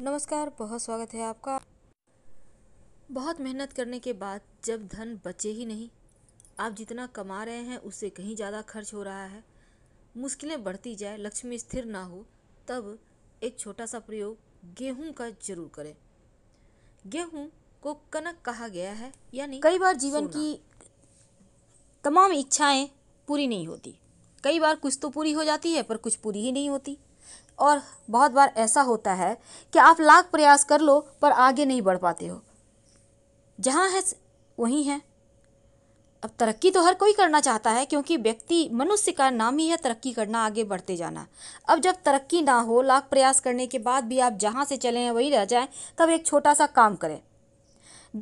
नमस्कार बहुत स्वागत है आपका बहुत मेहनत करने के बाद जब धन बचे ही नहीं आप जितना कमा रहे हैं उससे कहीं ज़्यादा खर्च हो रहा है मुश्किलें बढ़ती जाए लक्ष्मी स्थिर ना हो तब एक छोटा सा प्रयोग गेहूं का जरूर करें गेहूं को कनक कहा गया है यानी कई बार जीवन की तमाम इच्छाएं पूरी नहीं होती कई बार कुछ तो पूरी हो जाती है पर कुछ पूरी ही नहीं होती और बहुत बार ऐसा होता है कि आप लाख प्रयास कर लो पर आगे नहीं बढ़ पाते हो जहाँ है वहीं है अब तरक्की तो हर कोई करना चाहता है क्योंकि व्यक्ति मनुष्य का नाम ही है तरक्की करना आगे बढ़ते जाना अब जब तरक्की ना हो लाख प्रयास करने के बाद भी आप जहाँ से चले हैं वहीं रह जाएं तब एक छोटा सा काम करें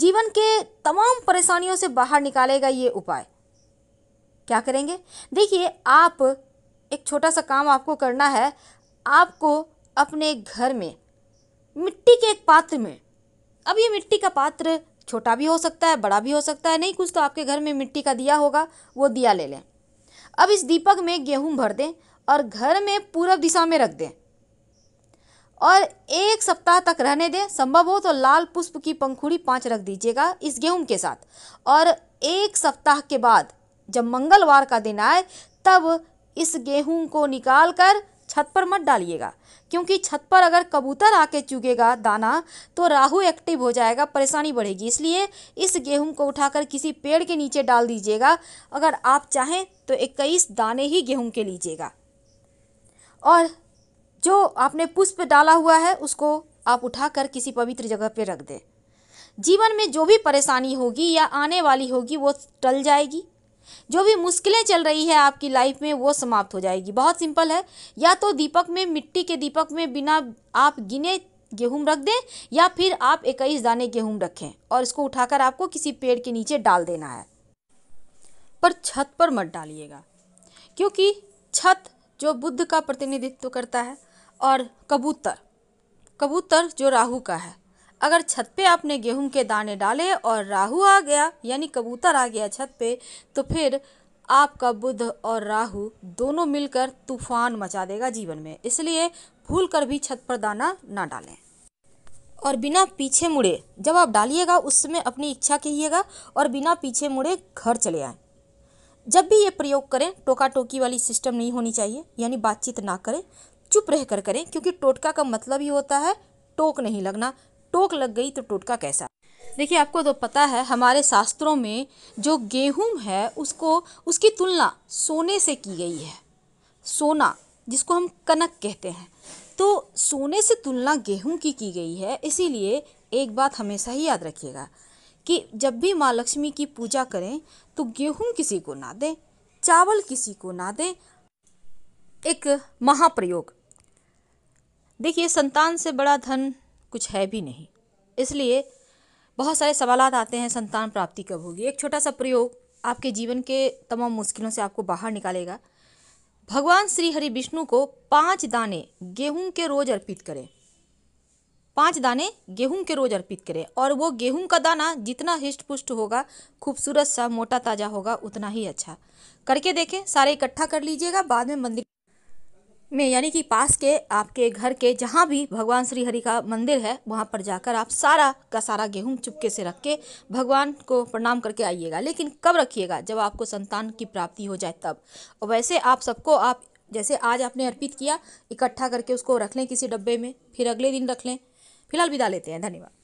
जीवन के तमाम परेशानियों से बाहर निकालेगा ये उपाय क्या करेंगे देखिए आप एक छोटा सा काम आपको करना है आपको अपने घर में मिट्टी के एक पात्र में अब ये मिट्टी का पात्र छोटा भी हो सकता है बड़ा भी हो सकता है नहीं कुछ तो आपके घर में मिट्टी का दिया होगा वो दिया ले लें अब इस दीपक में गेहूं भर दें और घर में पूर्व दिशा में रख दें और एक सप्ताह तक रहने दें संभव हो तो लाल पुष्प की पंखुड़ी पाँच रख दीजिएगा इस गेहूं के साथ और एक सप्ताह के बाद जब मंगलवार का दिन आए तब इस गेहूं को निकाल कर छत पर मत डालिएगा क्योंकि छत पर अगर कबूतर आके चुगेगा दाना तो राहु एक्टिव हो जाएगा परेशानी बढ़ेगी इसलिए इस गेहूं को उठाकर किसी पेड़ के नीचे डाल दीजिएगा अगर आप चाहें तो इक्कीस दाने ही गेहूँ के लीजिएगा और जो आपने पुष्प डाला हुआ है उसको आप उठाकर किसी पवित्र जगह पर रख दें जीवन में जो भी परेशानी होगी या आने वाली होगी वो टल जाएगी जो भी मुश्किलें चल रही है आपकी लाइफ में वो समाप्त हो जाएगी बहुत सिंपल है या तो दीपक में मिट्टी के दीपक में बिना आप गिने गेहूं रख दें या फिर आप इक्कीस दाने गेहूं रखें और इसको उठाकर आपको किसी पेड़ के नीचे डाल देना है पर छत पर मत डालिएगा क्योंकि छत जो बुद्ध का प्रतिनिधित्व करता है और कबूतर कबूतर जो राहु का है अगर छत पे आपने गेहूं के दाने डाले और राहु आ गया यानी कबूतर आ गया छत पे तो फिर आपका बुध और राहु दोनों मिलकर तूफान मचा देगा जीवन में इसलिए भूल कर भी छत पर दाना ना डालें और बिना पीछे मुड़े जब आप डालिएगा उस समय अपनी इच्छा कहिएगा और बिना पीछे मुड़े घर चले आए जब भी ये प्रयोग करें टोका टोकी वाली सिस्टम नहीं होनी चाहिए यानी बातचीत ना करें चुप रह कर करें क्योंकि टोटका का मतलब ही होता है टोक नहीं लगना टोक लग गई तो टोटका कैसा देखिए आपको तो पता है हमारे शास्त्रों में जो गेहूं है उसको उसकी तुलना सोने से की गई है सोना जिसको हम कनक कहते हैं तो सोने से तुलना गेहूं की की गई है इसीलिए एक बात हमेशा ही याद रखिएगा कि जब भी माँ लक्ष्मी की पूजा करें तो गेहूं किसी को ना दें चावल किसी को ना दें एक महाप्रयोग देखिए संतान से बड़ा धन कुछ है भी नहीं इसलिए बहुत सारे सवाल आते हैं संतान प्राप्ति कब होगी एक छोटा सा प्रयोग आपके जीवन के तमाम मुश्किलों से आपको बाहर निकालेगा भगवान श्री हरि विष्णु को पांच दाने गेहूं के रोज अर्पित करें पांच दाने गेहूं के रोज अर्पित करें और वो गेहूं का दाना जितना हिष्ट पुष्ट होगा खूबसूरत सा मोटा ताजा होगा उतना ही अच्छा करके देखें सारे इकट्ठा कर लीजिएगा बाद में मंदिर में यानी कि पास के आपके घर के जहाँ भी भगवान श्री हरि का मंदिर है वहाँ पर जाकर आप सारा का सारा गेहूँ चुपके से रख के भगवान को प्रणाम करके आइएगा लेकिन कब रखिएगा जब आपको संतान की प्राप्ति हो जाए तब और वैसे आप सबको आप जैसे आज आपने अर्पित किया इकट्ठा करके उसको रख लें किसी डब्बे में फिर अगले दिन रख लें फिलहाल विदा लेते हैं धन्यवाद